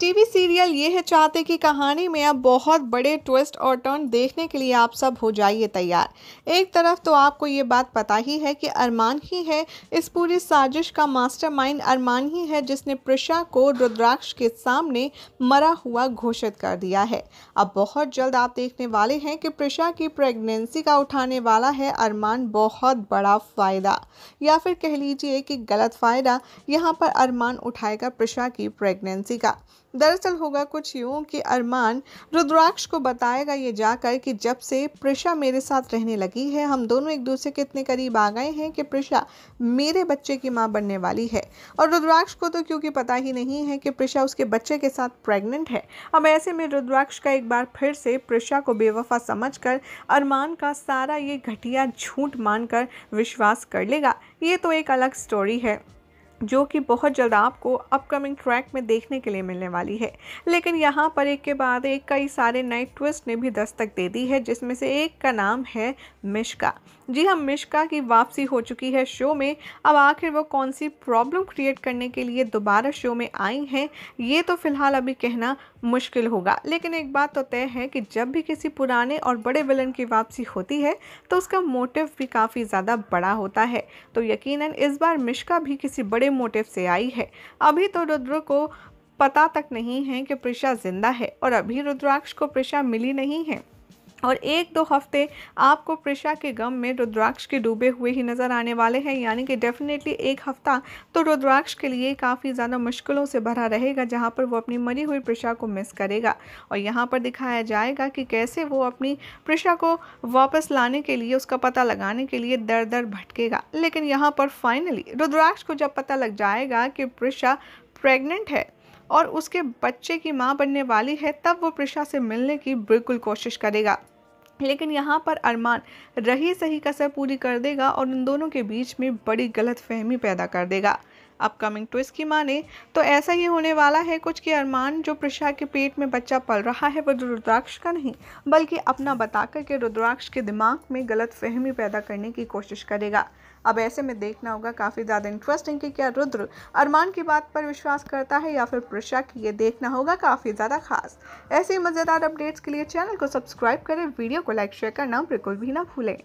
TV serial ये है चाहते की कहानी में अब बहुत बड़े ट्विस्ट और टर्न देखने के लिए आप सब हो जाइए तैयार एक तरफ तो आपको ये बात पता ही है कि अरमान ही है इस पूरी साजिश का मास्टरमाइंड अरमान ही है जिसने प्रशा को रुद्राक्ष के सामने मरा हुआ घोषित कर दिया है अब बहुत जल्द आप देखने वाले हैं कि प्रशा की प्रेगनेंसी का उठाने वाला है अरमान बहुत बड़ा फ़ायदा या फिर कह लीजिए कि गलत फ़ायदा यहाँ पर अरमान उठाएगा प्रशा की प्रेगनेंसी का दरअसल होगा कुछ यूं कि अरमान रुद्राक्ष को बताएगा ये जाकर कि जब से प्रिशा मेरे साथ रहने लगी है हम दोनों एक दूसरे के इतने करीब आ गए हैं कि प्रिशा मेरे बच्चे की माँ बनने वाली है और रुद्राक्ष को तो क्योंकि पता ही नहीं है कि प्रिशा उसके बच्चे के साथ प्रेग्नेंट है अब ऐसे में रुद्राक्ष का एक बार फिर से प्रिशा को बेवफा समझ अरमान का सारा ये घटिया झूठ मानकर विश्वास कर लेगा ये तो एक अलग स्टोरी है जो कि बहुत जल्द आपको अपकमिंग ट्रैक में देखने के लिए मिलने वाली है लेकिन यहाँ पर एक के बाद एक कई सारे नए ट्विस्ट ने भी दस्तक दे दी है जिसमें से एक का नाम है मिश्का जी हाँ मिश्का की वापसी हो चुकी है शो में अब आखिर वो कौन सी प्रॉब्लम क्रिएट करने के लिए दोबारा शो में आई हैं ये तो फिलहाल अभी कहना मुश्किल होगा लेकिन एक बात तो तय है कि जब भी किसी पुराने और बड़े विलन की वापसी होती है तो उसका मोटिव भी काफ़ी ज़्यादा बड़ा होता है तो यकीन इस बार मिश्का भी किसी बड़े बुरे मोटिव से आई है अभी तो रुद्र को पता तक नहीं है कि प्रिशा जिंदा है और अभी रुद्राक्ष को प्रिशा मिली नहीं है और एक दो हफ्ते आपको प्रिशा के गम में रुद्राक्ष के डूबे हुए ही नज़र आने वाले हैं यानी कि डेफिनेटली एक हफ्ता तो रुद्राक्ष के लिए काफ़ी ज़्यादा मुश्किलों से भरा रहेगा जहाँ पर वो अपनी मरी हुई प्रशा को मिस करेगा और यहाँ पर दिखाया जाएगा कि कैसे वो अपनी प्रशा को वापस लाने के लिए उसका पता लगाने के लिए दर दर भटकेगा लेकिन यहाँ पर फाइनली रुद्राक्ष को जब पता लग जाएगा कि प्रिशा प्रेग्नेंट है और उसके बच्चे की माँ बनने वाली है तब वो प्रिशा से मिलने की बिल्कुल कोशिश करेगा लेकिन यहाँ पर अरमान रही सही कसर पूरी कर देगा और उन दोनों के बीच में बड़ी गलत फहमी पैदा कर देगा अपकमिंग ट्विस्ट की माने तो ऐसा ही होने वाला है कुछ की अरमान जो प्रशा के पेट में बच्चा पल रहा है वो रुद्राक्ष का नहीं बल्कि अपना बता के रुद्राक्ष के दिमाग में गलत फहमी पैदा करने की कोशिश करेगा अब ऐसे में देखना होगा काफ़ी ज़्यादा इंटरेस्टिंग कि क्या रुद्र अरमान की बात पर विश्वास करता है या फिर प्रशा की ये देखना होगा काफ़ी ज़्यादा खास ऐसे ही मज़ेदार अपडेट्स के लिए चैनल को सब्सक्राइब करें वीडियो को लाइक शेयर करना बिल्कुल भी ना भूलें